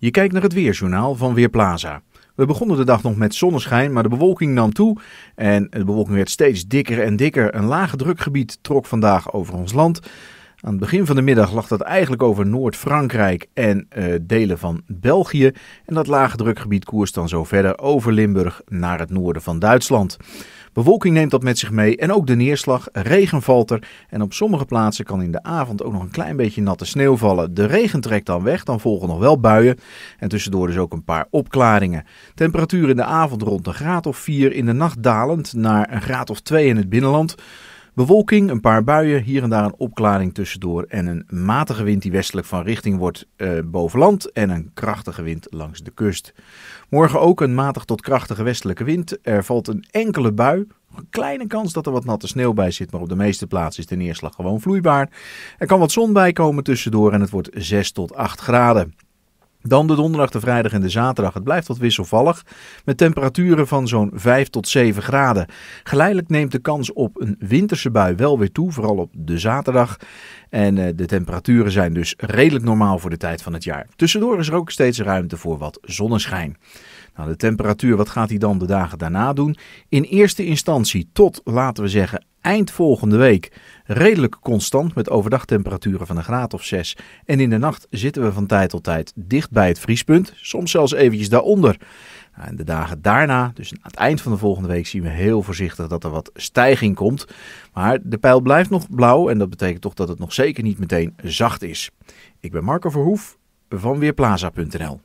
Je kijkt naar het weerjournaal van Weerplaza. We begonnen de dag nog met zonneschijn, maar de bewolking nam toe en de bewolking werd steeds dikker en dikker. Een lage drukgebied trok vandaag over ons land. Aan het begin van de middag lag dat eigenlijk over Noord-Frankrijk en eh, delen van België. En dat lage drukgebied koerst dan zo verder over Limburg naar het noorden van Duitsland. Bewolking neemt dat met zich mee en ook de neerslag. Regen valt er en op sommige plaatsen kan in de avond ook nog een klein beetje natte sneeuw vallen. De regen trekt dan weg, dan volgen nog wel buien en tussendoor dus ook een paar opklaringen. Temperatuur in de avond rond een graad of 4, in de nacht dalend naar een graad of 2 in het binnenland. Bewolking, een paar buien, hier en daar een opklaring tussendoor en een matige wind die westelijk van richting wordt eh, boven land en een krachtige wind langs de kust. Morgen ook een matig tot krachtige westelijke wind. Er valt een enkele bui, een kleine kans dat er wat natte sneeuw bij zit, maar op de meeste plaatsen is de neerslag gewoon vloeibaar. Er kan wat zon bij komen tussendoor en het wordt 6 tot 8 graden. Dan de donderdag, de vrijdag en de zaterdag. Het blijft wat wisselvallig met temperaturen van zo'n 5 tot 7 graden. Geleidelijk neemt de kans op een winterse bui wel weer toe, vooral op de zaterdag. En eh, de temperaturen zijn dus redelijk normaal voor de tijd van het jaar. Tussendoor is er ook steeds ruimte voor wat zonneschijn. Nou, de temperatuur, wat gaat hij dan de dagen daarna doen? In eerste instantie tot, laten we zeggen, eind volgende week redelijk constant met overdag temperaturen van een graad of 6. En in de nacht zitten we van tijd tot tijd dicht bij het vriespunt, soms zelfs eventjes daaronder. En de dagen daarna, dus aan het eind van de volgende week, zien we heel voorzichtig dat er wat stijging komt. Maar de pijl blijft nog blauw en dat betekent toch dat het nog zeker niet meteen zacht is. Ik ben Marco Verhoef van Weerplaza.nl.